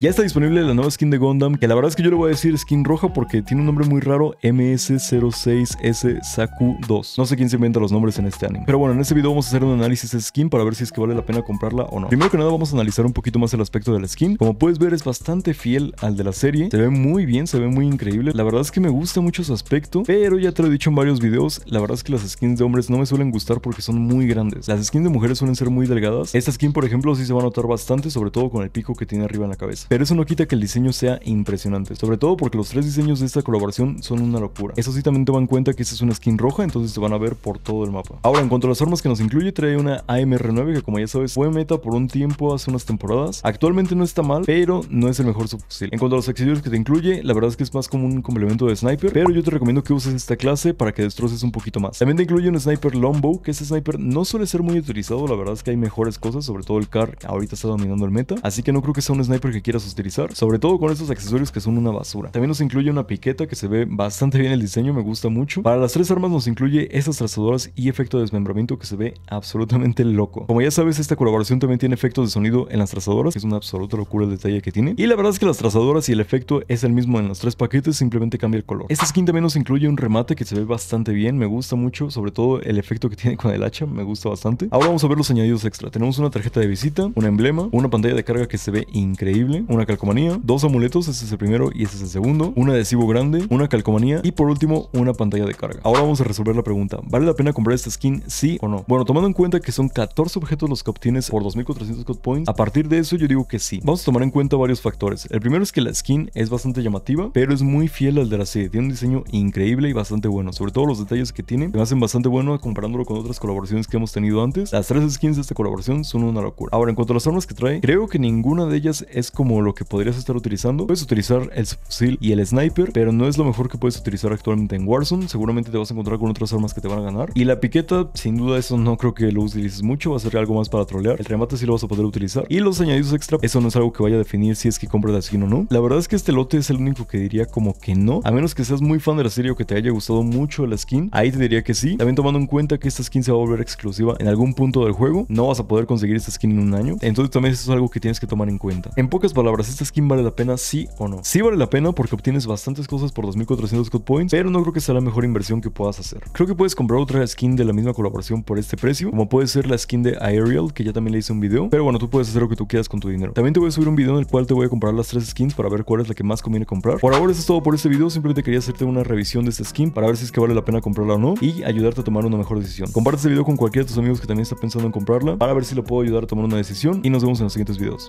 Ya está disponible la nueva skin de Gundam, que la verdad es que yo le voy a decir skin roja porque tiene un nombre muy raro, MS06S Saku 2. No sé quién se inventa los nombres en este anime. Pero bueno, en este video vamos a hacer un análisis de skin para ver si es que vale la pena comprarla o no. Primero que nada vamos a analizar un poquito más el aspecto de la skin. Como puedes ver es bastante fiel al de la serie, se ve muy bien, se ve muy increíble. La verdad es que me gusta mucho su aspecto, pero ya te lo he dicho en varios videos, la verdad es que las skins de hombres no me suelen gustar porque son muy grandes. Las skins de mujeres suelen ser muy delgadas. Esta skin por ejemplo sí se va a notar bastante, sobre todo con el pico que tiene arriba en la cabeza. Pero eso no quita que el diseño sea impresionante, sobre todo porque los tres diseños de esta colaboración son una locura. Eso sí también van cuenta que esta es una skin roja, entonces te van a ver por todo el mapa. Ahora, en cuanto a las armas que nos incluye, trae una AMR9 que como ya sabes fue meta por un tiempo hace unas temporadas. Actualmente no está mal, pero no es el mejor subfusil. En cuanto a los accesorios que te incluye, la verdad es que es más como un complemento de sniper, pero yo te recomiendo que uses esta clase para que destroces un poquito más. También te incluye un sniper longbow, que este sniper no suele ser muy utilizado, la verdad es que hay mejores cosas, sobre todo el car ahorita está dominando el meta, así que no creo que sea un sniper que quieras a utilizar, sobre todo con estos accesorios que son una basura. También nos incluye una piqueta que se ve bastante bien el diseño, me gusta mucho. Para las tres armas nos incluye esas trazadoras y efecto de desmembramiento que se ve absolutamente loco. Como ya sabes, esta colaboración también tiene efectos de sonido en las trazadoras, es una absoluta locura el detalle que tiene. Y la verdad es que las trazadoras y el efecto es el mismo en los tres paquetes, simplemente cambia el color. Esta skin también nos incluye un remate que se ve bastante bien, me gusta mucho, sobre todo el efecto que tiene con el hacha, me gusta bastante. Ahora vamos a ver los añadidos extra. Tenemos una tarjeta de visita, un emblema, una pantalla de carga que se ve increíble, una calcomanía, dos amuletos, este es el primero y este es el segundo, un adhesivo grande, una calcomanía y por último una pantalla de carga. Ahora vamos a resolver la pregunta, ¿vale la pena comprar esta skin sí o no? Bueno, tomando en cuenta que son 14 objetos los que obtienes por 2400 code points, a partir de eso yo digo que sí. Vamos a tomar en cuenta varios factores. El primero es que la skin es bastante llamativa, pero es muy fiel al de la serie, tiene un diseño increíble y bastante bueno, sobre todo los detalles que tiene, me hacen bastante bueno comparándolo con otras colaboraciones que hemos tenido antes. Las tres skins de esta colaboración son una locura. Ahora, en cuanto a las armas que trae, creo que ninguna de ellas es como lo que podrías estar utilizando. Puedes utilizar el fusil y el sniper, pero no es lo mejor que puedes utilizar actualmente en Warzone. Seguramente te vas a encontrar con otras armas que te van a ganar. Y la piqueta, sin duda, eso no creo que lo utilices mucho. Va a ser algo más para trolear. El remate sí lo vas a poder utilizar. Y los añadidos extra, eso no es algo que vaya a definir si es que compras la skin o no. La verdad es que este lote es el único que diría como que no. A menos que seas muy fan de la serie o que te haya gustado mucho la skin, ahí te diría que sí. También tomando en cuenta que esta skin se va a volver exclusiva en algún punto del juego, no vas a poder conseguir esta skin en un año. Entonces también eso es algo que tienes que tomar en cuenta. En pocas palabras, palabras, ¿esta skin vale la pena sí o no? Sí vale la pena porque obtienes bastantes cosas por 2400 code points, pero no creo que sea la mejor inversión que puedas hacer. Creo que puedes comprar otra skin de la misma colaboración por este precio, como puede ser la skin de Aerial, que ya también le hice un video, pero bueno, tú puedes hacer lo que tú quieras con tu dinero. También te voy a subir un video en el cual te voy a comprar las tres skins para ver cuál es la que más conviene comprar. Por ahora eso es todo por este video, simplemente quería hacerte una revisión de esta skin para ver si es que vale la pena comprarla o no y ayudarte a tomar una mejor decisión. Comparte este video con cualquiera de tus amigos que también está pensando en comprarla para ver si lo puedo ayudar a tomar una decisión y nos vemos en los siguientes videos.